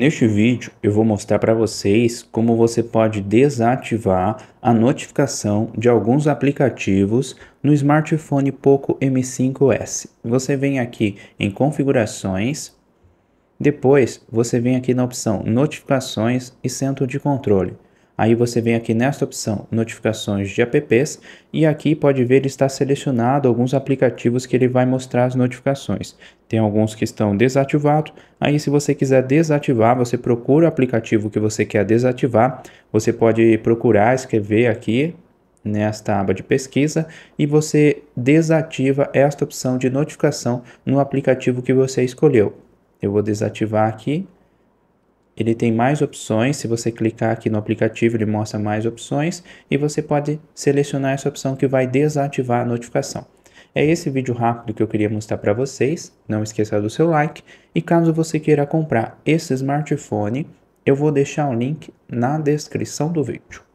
Neste vídeo eu vou mostrar para vocês como você pode desativar a notificação de alguns aplicativos no smartphone Poco M5S. Você vem aqui em configurações, depois você vem aqui na opção notificações e centro de controle. Aí você vem aqui nesta opção notificações de apps e aqui pode ver está selecionado alguns aplicativos que ele vai mostrar as notificações. Tem alguns que estão desativados, aí se você quiser desativar, você procura o aplicativo que você quer desativar, você pode procurar, escrever aqui nesta aba de pesquisa e você desativa esta opção de notificação no aplicativo que você escolheu. Eu vou desativar aqui ele tem mais opções, se você clicar aqui no aplicativo ele mostra mais opções e você pode selecionar essa opção que vai desativar a notificação. É esse vídeo rápido que eu queria mostrar para vocês, não esqueça do seu like e caso você queira comprar esse smartphone, eu vou deixar o link na descrição do vídeo.